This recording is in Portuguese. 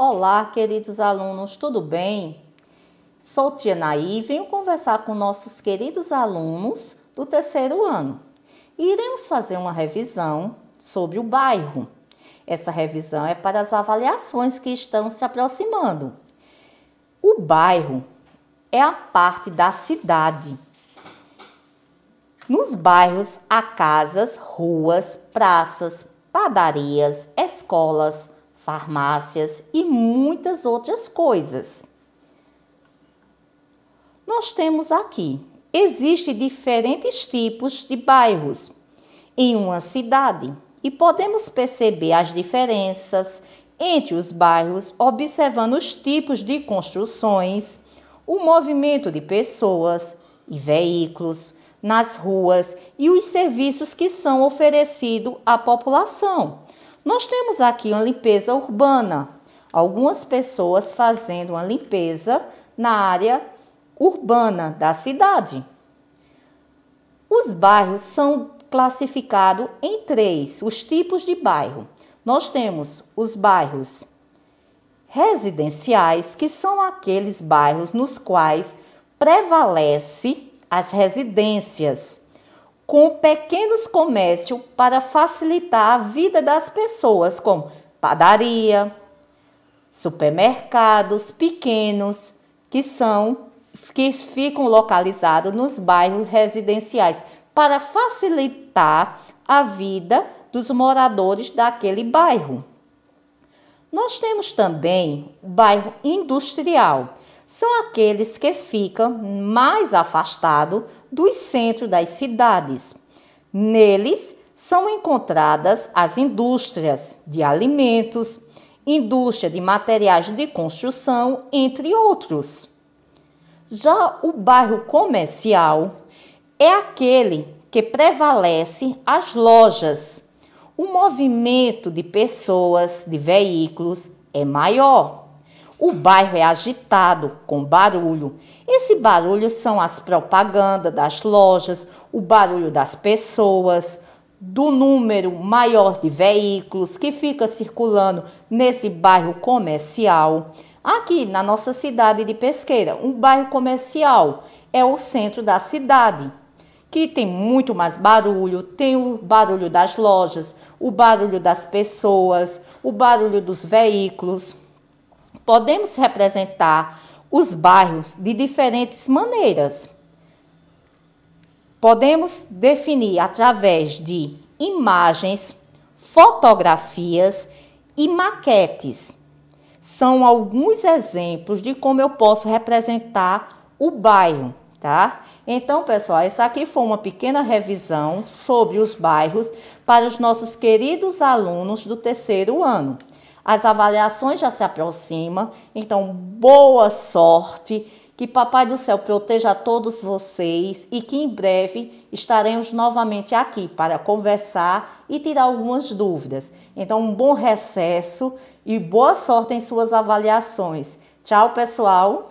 Olá, queridos alunos, tudo bem? Sou Tia Naí e venho conversar com nossos queridos alunos do terceiro ano. E iremos fazer uma revisão sobre o bairro. Essa revisão é para as avaliações que estão se aproximando. O bairro é a parte da cidade. Nos bairros há casas, ruas, praças, padarias, escolas, farmácias e muitas outras coisas. Nós temos aqui, existem diferentes tipos de bairros em uma cidade e podemos perceber as diferenças entre os bairros observando os tipos de construções, o movimento de pessoas e veículos nas ruas e os serviços que são oferecidos à população. Nós temos aqui uma limpeza urbana. Algumas pessoas fazendo uma limpeza na área urbana da cidade. Os bairros são classificados em três, os tipos de bairro. Nós temos os bairros residenciais, que são aqueles bairros nos quais prevalece as residências com pequenos comércios para facilitar a vida das pessoas, como padaria, supermercados pequenos que são que ficam localizados nos bairros residenciais para facilitar a vida dos moradores daquele bairro. Nós temos também o bairro industrial, são aqueles que ficam mais afastados dos centros das cidades. Neles são encontradas as indústrias de alimentos, indústria de materiais de construção, entre outros. Já o bairro comercial é aquele que prevalece as lojas. O movimento de pessoas, de veículos é maior. O bairro é agitado, com barulho. Esse barulho são as propagandas das lojas, o barulho das pessoas, do número maior de veículos que fica circulando nesse bairro comercial. Aqui na nossa cidade de Pesqueira, um bairro comercial é o centro da cidade, que tem muito mais barulho, tem o barulho das lojas, o barulho das pessoas, o barulho dos veículos. Podemos representar os bairros de diferentes maneiras. Podemos definir através de imagens, fotografias e maquetes. São alguns exemplos de como eu posso representar o bairro, tá? Então, pessoal, essa aqui foi uma pequena revisão sobre os bairros para os nossos queridos alunos do terceiro ano as avaliações já se aproximam. Então, boa sorte. Que Papai do Céu proteja todos vocês e que em breve estaremos novamente aqui para conversar e tirar algumas dúvidas. Então, um bom recesso e boa sorte em suas avaliações. Tchau, pessoal!